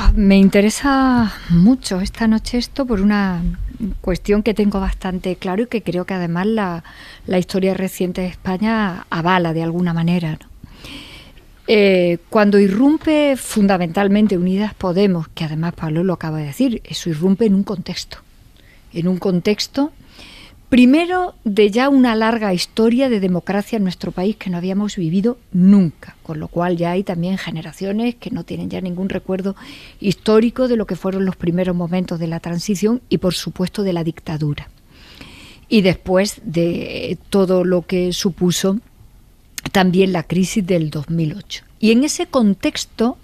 Ah, me interesa mucho esta noche esto por una cuestión que tengo bastante claro y que creo que además la, historia reciente de España avala de alguna manera. Eh, cuando irrumpe fundamentalmente Unidas Podemos, que además Pablo lo acaba de decir, eso irrumpe en un contexto, en un contexto Primero, de ya una larga historia de democracia en nuestro país que no habíamos vivido nunca, con lo cual ya hay también generaciones que no tienen ya ningún recuerdo histórico de lo que fueron los primeros momentos de la transición y, por supuesto, de la dictadura. Y después de todo lo que supuso también la crisis del 2008. Y en ese contexto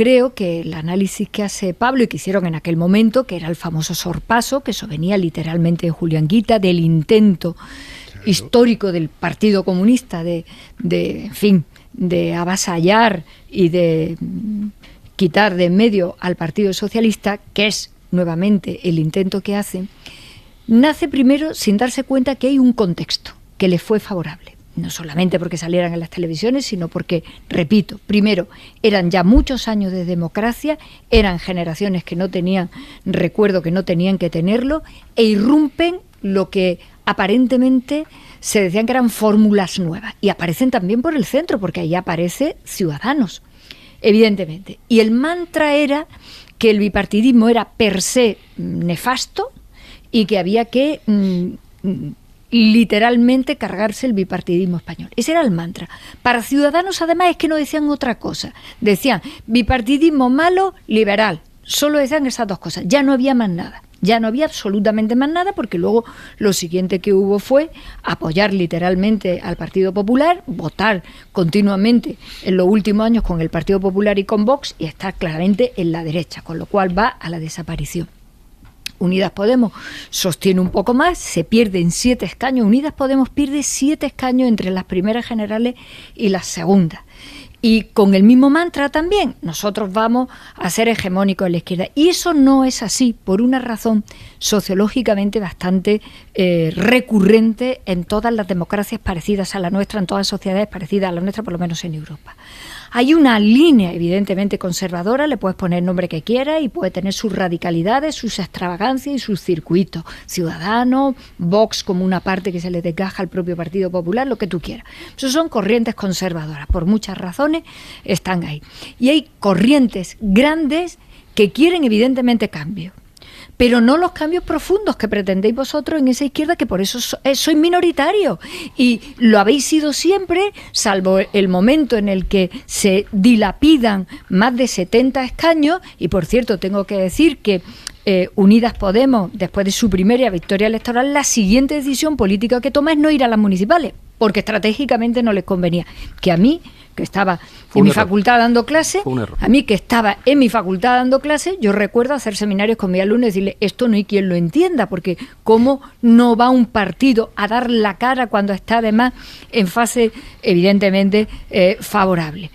creo que el análisis que hace Pablo y que hicieron en aquel momento, que era el famoso sorpaso, que eso venía literalmente de Julián Guita, del intento histórico del Partido Comunista de, de, fin, de avasallar y de mm, quitar de en medio al Partido Socialista, que es nuevamente el intento que hace, nace primero sin darse cuenta que hay un contexto que le fue favorable no solamente porque salieran en las televisiones, sino porque, repito, primero, eran ya muchos años de democracia, eran generaciones que no tenían recuerdo, que no tenían que tenerlo, e irrumpen lo que aparentemente se decían que eran fórmulas nuevas. Y aparecen también por el centro, porque ahí aparece Ciudadanos, evidentemente. Y el mantra era que el bipartidismo era per se mm, nefasto y que había que... Mm, mm, literalmente cargarse el bipartidismo español. Ese era el mantra. Para Ciudadanos, además, es que no decían otra cosa. Decían bipartidismo malo, liberal. Solo decían esas dos cosas. Ya no había más nada. Ya no había absolutamente más nada porque luego lo siguiente que hubo fue apoyar literalmente al Partido Popular, votar continuamente en los últimos años con el Partido Popular y con Vox y estar claramente en la derecha, con lo cual va a la desaparición. Unidas Podemos sostiene un poco más, se pierden siete escaños, Unidas Podemos pierde siete escaños entre las primeras generales y las segundas. Y con el mismo mantra también, nosotros vamos a ser hegemónicos en la izquierda. Y eso no es así, por una razón sociológicamente bastante eh, recurrente en todas las democracias parecidas a la nuestra, en todas las sociedades parecidas a la nuestra, por lo menos en Europa. Hay una línea evidentemente conservadora, le puedes poner el nombre que quieras y puede tener sus radicalidades, sus extravagancias y sus circuitos. ciudadano, Vox como una parte que se le desgaja al propio Partido Popular, lo que tú quieras. Eso son corrientes conservadoras, por muchas razones están ahí. Y hay corrientes grandes que quieren evidentemente cambio pero no los cambios profundos que pretendéis vosotros en esa izquierda, que por eso eh, sois minoritarios. Y lo habéis sido siempre, salvo el momento en el que se dilapidan más de 70 escaños. Y por cierto, tengo que decir que eh, Unidas Podemos, después de su primera victoria electoral, la siguiente decisión política que toma es no ir a las municipales, porque estratégicamente no les convenía. Que a mí, que estaba en mi facultad dando clase, a mí que estaba en mi facultad dando clase, yo recuerdo hacer seminarios con mi alumnos y decirle, esto no hay quien lo entienda, porque cómo no va un partido a dar la cara cuando está además en fase evidentemente eh, favorable.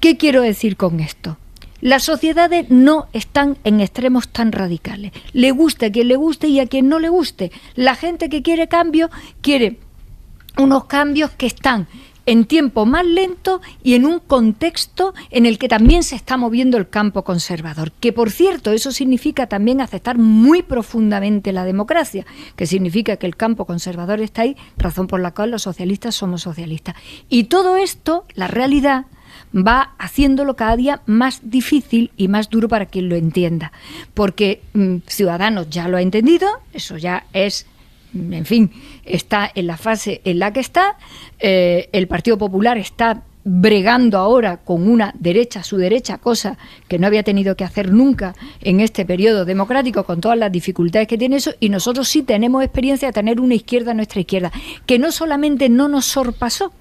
¿Qué quiero decir con esto? Las sociedades no están en extremos tan radicales. Le gusta a quien le guste y a quien no le guste. La gente que quiere cambio quiere unos cambios que están en tiempo más lento y en un contexto en el que también se está moviendo el campo conservador. Que por cierto, eso significa también aceptar muy profundamente la democracia, que significa que el campo conservador está ahí, razón por la cual los socialistas somos socialistas. Y todo esto, la realidad, va haciéndolo cada día más difícil y más duro para quien lo entienda. Porque mm, Ciudadanos ya lo ha entendido, eso ya es en fin, está en la fase en la que está. Eh, el Partido Popular está bregando ahora con una derecha, su derecha, cosa que no había tenido que hacer nunca en este periodo democrático, con todas las dificultades que tiene eso, y nosotros sí tenemos experiencia de tener una izquierda, nuestra izquierda, que no solamente no nos sorpasó,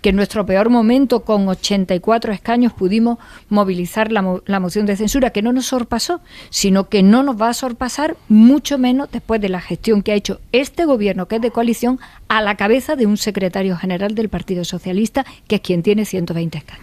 que en nuestro peor momento, con 84 escaños, pudimos movilizar la, moción de censura, que no nos sorpasó, sino que no nos va a sorpasar mucho menos después de la gestión que ha hecho este gobierno, que es de coalición, a la cabeza de un secretario general del Partido Socialista, que es quien tiene 120 escaños.